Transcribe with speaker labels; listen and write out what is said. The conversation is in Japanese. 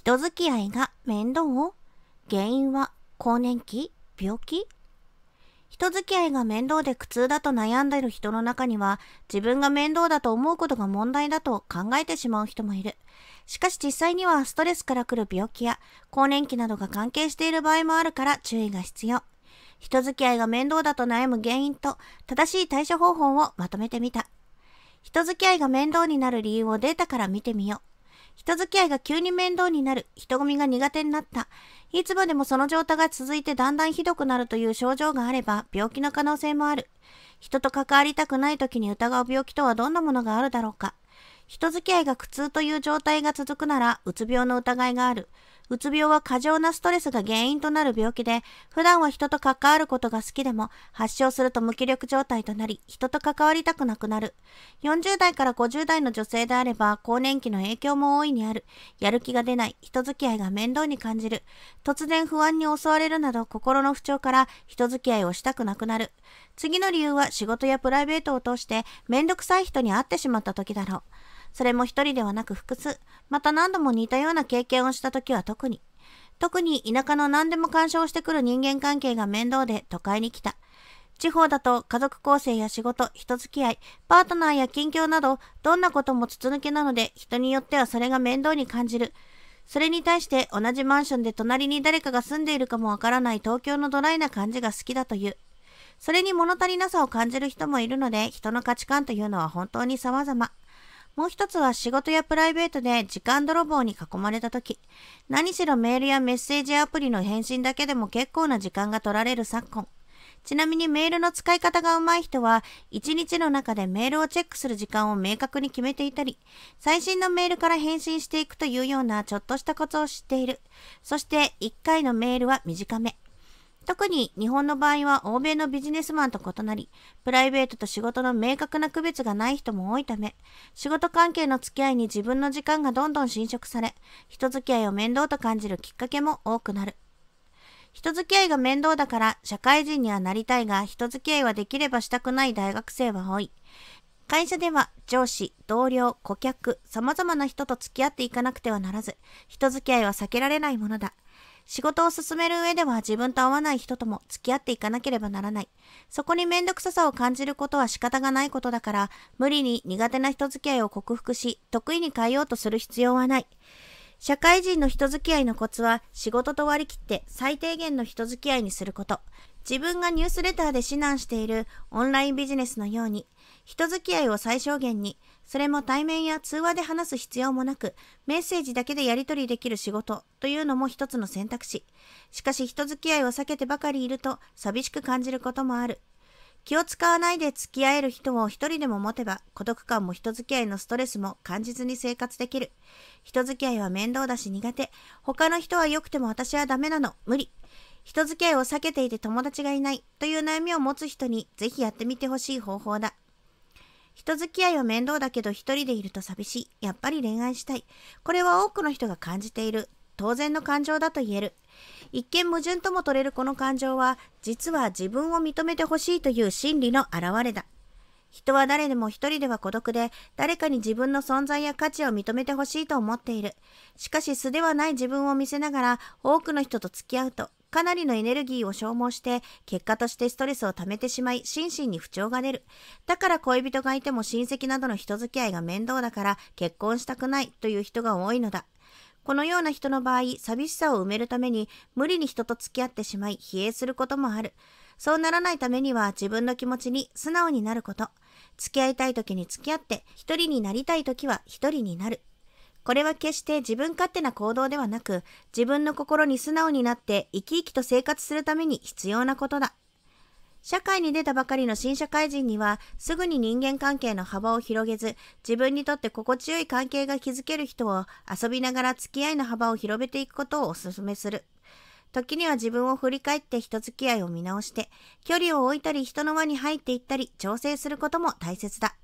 Speaker 1: 人付き合いが面倒原因は更年期病気人付き合いが面倒で苦痛だと悩んでいる人の中には自分が面倒だと思うことが問題だと考えてしまう人もいる。しかし実際にはストレスから来る病気や更年期などが関係している場合もあるから注意が必要。人付き合いが面倒だと悩む原因と正しい対処方法をまとめてみた。人付き合いが面倒になる理由をデータから見てみよう。人付き合いが急に面倒になる、人混みが苦手になった、いつまでもその状態が続いてだんだんひどくなるという症状があれば病気の可能性もある。人と関わりたくない時に疑う病気とはどんなものがあるだろうか。人付き合いが苦痛という状態が続くなら、うつ病の疑いがある。うつ病は過剰なストレスが原因となる病気で、普段は人と関わることが好きでも、発症すると無気力状態となり、人と関わりたくなくなる。40代から50代の女性であれば、更年期の影響も大いにある。やる気が出ない、人付き合いが面倒に感じる。突然不安に襲われるなど、心の不調から人付き合いをしたくなくなる。次の理由は仕事やプライベートを通して、めんどくさい人に会ってしまった時だろう。それも一人ではなく複数、また何度も似たような経験をした時は特に。特に田舎の何でも干渉してくる人間関係が面倒で都会に来た。地方だと家族構成や仕事、人付き合い、パートナーや近況など、どんなことも筒抜けなので、人によってはそれが面倒に感じる。それに対して同じマンションで隣に誰かが住んでいるかもわからない東京のドライな感じが好きだという。それに物足りなさを感じる人もいるので、人の価値観というのは本当に様々。もう一つは仕事やプライベートで時間泥棒に囲まれた時、何しろメールやメッセージアプリの返信だけでも結構な時間が取られる昨今。ちなみにメールの使い方が上手い人は、1日の中でメールをチェックする時間を明確に決めていたり、最新のメールから返信していくというようなちょっとしたコツを知っている。そして、1回のメールは短め。特に日本の場合は欧米のビジネスマンと異なり、プライベートと仕事の明確な区別がない人も多いため、仕事関係の付き合いに自分の時間がどんどん侵食され、人付き合いを面倒と感じるきっかけも多くなる。人付き合いが面倒だから社会人にはなりたいが人付き合いはできればしたくない大学生は多い。会社では上司、同僚、顧客、様々な人と付き合っていかなくてはならず、人付き合いは避けられないものだ。仕事を進める上では自分と合わない人とも付き合っていかなければならない。そこにめんどくささを感じることは仕方がないことだから、無理に苦手な人付き合いを克服し、得意に変えようとする必要はない。社会人の人付き合いのコツは仕事と割り切って最低限の人付き合いにすること。自分がニュースレターで指南しているオンラインビジネスのように、人付き合いを最小限に、それも対面や通話で話す必要もなく、メッセージだけでやり取りできる仕事というのも一つの選択肢。しかし人付き合いを避けてばかりいると寂しく感じることもある。気を使わないで付き合える人を一人でも持てば、孤独感も人付き合いのストレスも感じずに生活できる。人付き合いは面倒だし苦手。他の人は良くても私はダメなの。無理。人付き合いを避けていて友達がいないという悩みを持つ人にぜひやってみてほしい方法だ。人付き合いは面倒だけど一人でいると寂しい。やっぱり恋愛したい。これは多くの人が感じている。当然の感情だと言える。一見矛盾とも取れるこの感情は、実は自分を認めてほしいという心理の表れだ。人は誰でも一人では孤独で、誰かに自分の存在や価値を認めてほしいと思っている。しかし素ではない自分を見せながら、多くの人と付き合うと、かなりのエネルギーを消耗して、結果としてストレスを溜めてしまい、心身に不調が出る。だから恋人がいても親戚などの人付き合いが面倒だから結婚したくないという人が多いのだ。このような人の場合、寂しさを埋めるために無理に人と付き合ってしまい、疲弊することもある。そうならないためには自分の気持ちに素直になること。付き合いたい時に付き合って、一人になりたい時は一人になる。これは決して自分勝手な行動ではなく、自分の心に素直になって生き生きと生活するために必要なことだ。社会に出たばかりの新社会人には、すぐに人間関係の幅を広げず、自分にとって心地よい関係が築ける人を遊びながら付き合いの幅を広めていくことをお勧めする。時には自分を振り返って人付き合いを見直して、距離を置いたり人の輪に入っていったり調整することも大切だ。